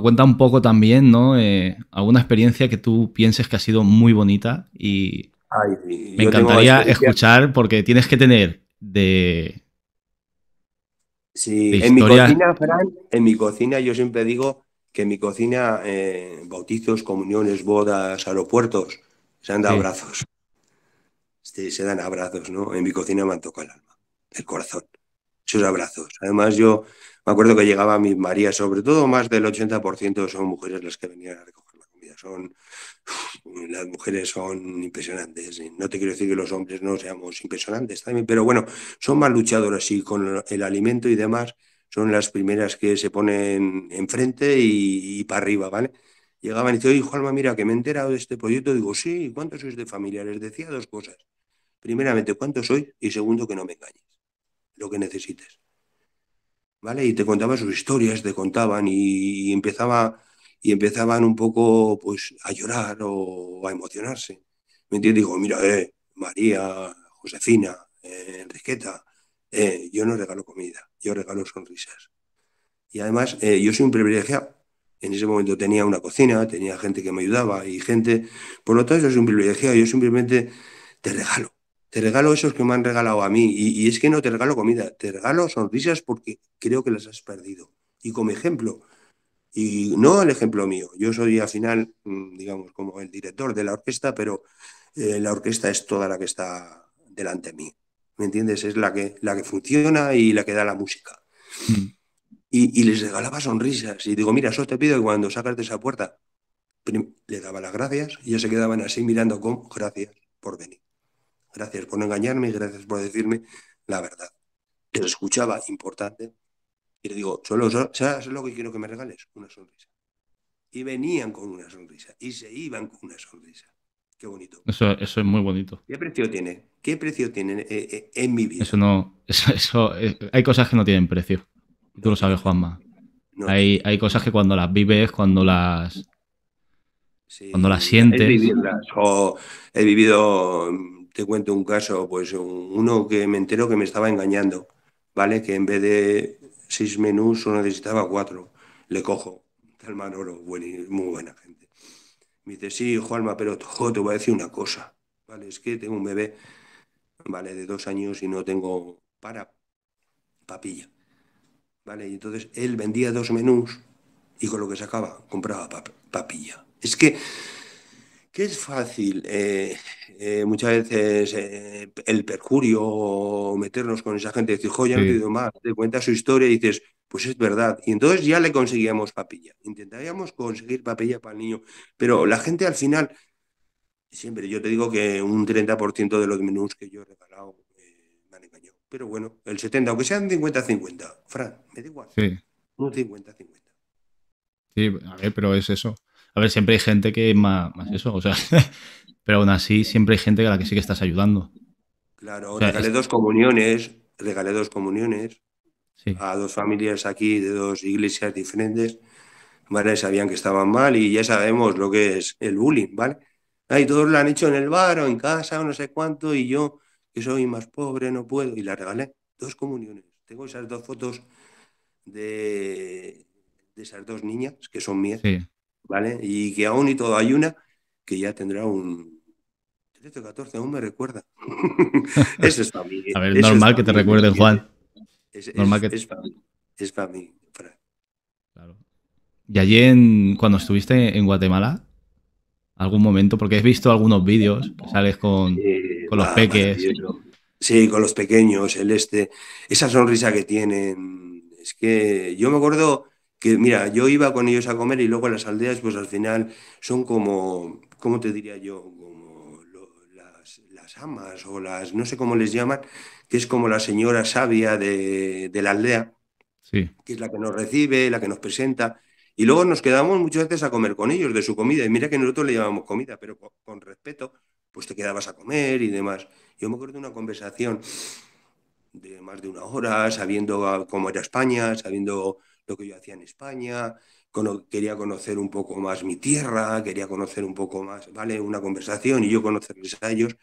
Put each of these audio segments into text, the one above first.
cuenta un poco también, ¿no? Eh, alguna experiencia que tú pienses que ha sido muy bonita y me encantaría escuchar porque tienes que tener de... Sí, en mi cocina, Fran, en mi cocina yo siempre digo que en mi cocina eh, bautizos, comuniones, bodas, aeropuertos, se han dado abrazos. Sí, se dan abrazos, ¿no? En mi cocina me han tocado el alma, el corazón sus abrazos. Además, yo me acuerdo que llegaba a mis María, sobre todo más del 80% son mujeres las que venían a recoger la comida. Son, las mujeres son impresionantes. No te quiero decir que los hombres no seamos impresionantes también, pero bueno, son más luchadoras y con el alimento y demás son las primeras que se ponen enfrente y, para arriba, ¿vale? Llegaban y decían, oye, Juanma, mira, que me he enterado de este proyecto. Digo, sí, ¿cuántos sois de familiares? decía dos cosas. Primeramente, ¿cuántos sois? Y segundo, que no me engañes lo que necesites. ¿Vale? Y te contaba sus historias, te contaban y, empezaba y empezaban un poco pues a llorar o a emocionarse. ¿Me entiendes? Digo, mira, eh, María, Josefina, eh, Enriqueta, eh, yo no regalo comida, yo regalo sonrisas. Y además, eh, yo soy un privilegiado. En ese momento tenía una cocina, tenía gente que me ayudaba y gente. Por lo tanto, yo soy un privilegiado, yo simplemente te regalo te regalo esos que me han regalado a mí. Y, es que no te regalo comida, te regalo sonrisas porque creo que las has perdido. Y como ejemplo, y no el ejemplo mío, yo soy al final, mm, digamos, como el director de la orquesta, pero eh, la orquesta es toda la que está delante de mí. ¿Me entiendes? Es la que, la que funciona y la que da la música. Mm. Y, les regalaba sonrisas. Y digo, mira, eso te pido que cuando sacas de esa puerta, le daba las gracias y ya se quedaban así mirando con gracias por venir. Gracias por no engañarme y gracias por decirme la verdad. Te lo escuchaba, importante. Y le digo, solo, ¿sabes lo que quiero que me regales? Una sonrisa. Y venían con una sonrisa. Y se iban con una sonrisa. Qué bonito. Eso, eso es muy bonito. ¿Qué precio tiene? ¿Qué precio tiene eh, eh, en mi vida? Eso no. Eso, eh, hay cosas que no tienen precio. Tú lo sabes, Juanma. Hay, cosas que cuando las vives, cuando las. cuando las sientes. he vivido te cuento un caso, pues uno que me enteró que me estaba engañando, ¿vale? Que en vez de seis menús solo necesitaba cuatro. Le cojo, tal Manolo, muy buena gente. Me dice, sí, Juanma, pero te voy a decir una cosa, ¿vale? Es que tengo un bebé, ¿vale? De dos años y no tengo para papilla, ¿vale? Y entonces él vendía dos menús y con lo que sacaba compraba papilla. Es que que es fácil eh, eh, muchas veces eh, el perjurio meternos con esa gente, decir, jo, ya no te digo más, te cuenta su historia y dices, pues es verdad. Y entonces ya le conseguíamos papilla, intentaríamos conseguir papilla para el niño, pero la gente al final, siempre yo te digo que un 30% de los menús que yo he regalado me han engañado, pero bueno, el 70, aunque sean 50-50, Fran, me da igual, sí. un 50-50. Sí, a ver, pero es eso. A ver, siempre hay gente que es más, eso, o sea, pero aún así siempre hay gente a la que sí que estás ayudando. Claro, regalé dos comuniones, regalé dos comuniones a dos familias aquí de dos iglesias diferentes, ¿vale? Sabían que estaban mal y ya sabemos lo que es el bullying, ¿vale? ahí todos lo han hecho en el bar o en casa o no sé cuánto y yo, que soy más pobre, no puedo, y la regalé dos comuniones. Tengo esas dos fotos de, esas dos niñas que son mías. Sí. Y que aún y todo hay una que ya tendrá un 13 o 14, aún me recuerda. eso es para mí. A ver, es normal que te recuerden, Juan. Es, para mí. Es para mí. Claro. Y allí, en, cuando estuviste en Guatemala, algún momento, porque he visto algunos vídeos sales con, con los peques. Sí, con los pequeños, el este, esa sonrisa que tienen. Es que yo me acuerdo que mira, yo iba con ellos a comer y luego las aldeas, pues al final son como, ¿cómo te diría yo? Como las, amas o las, no sé cómo les llaman, que es como la señora sabia de, la aldea, sí. que es la que nos recibe, la que nos presenta. Y luego nos quedamos muchas veces a comer con ellos de su comida. Y mira que nosotros le llamamos comida, pero con respeto, pues te quedabas a comer y demás. Yo me acuerdo de una conversación de más de una hora, sabiendo cómo era España, sabiendo lo que yo hacía en España, quería conocer un poco más mi tierra, quería conocer un poco más, ¿vale? Una conversación y yo conocerles a ellos.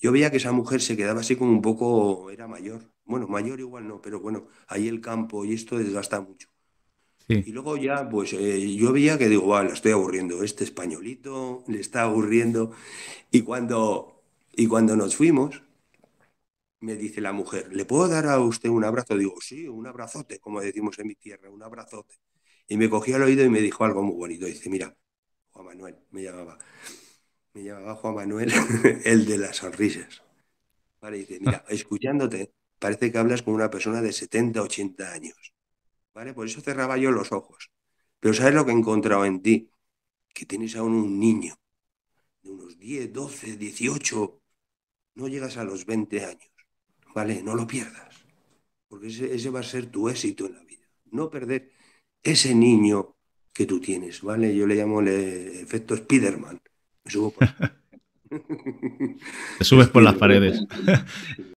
Yo veía que esa mujer se quedaba así como un poco, era mayor. Bueno, mayor igual no, pero bueno, ahí el campo y esto desgasta mucho. Y luego ya, pues eh, yo veía que digo, vale, estoy aburriendo, este españolito le está aburriendo. Y cuando, y cuando nos fuimos, me dice la mujer, ¿le puedo dar a usted un abrazo? Digo, sí, un abrazote, como decimos en mi tierra, un abrazote. Y me cogió al oído y me dijo algo muy bonito. Dice, mira, Juan Manuel, me llamaba. Me llamaba Juan Manuel, el de las sonrisas. Vale, dice, mira, escuchándote, parece que hablas con una persona de 70, 80 años. ¿Vale? Por eso cerraba yo los ojos. Pero ¿sabes lo que he encontrado en ti? Que tienes aún un niño de unos 10, 12, 18, no llegas a los 20 años ¿vale? No lo pierdas, porque ese, va a ser tu éxito en la vida. No perder ese niño que tú tienes, ¿vale? Yo le llamo el eh, efecto Spiderman. Me subo por... Te subes por las paredes.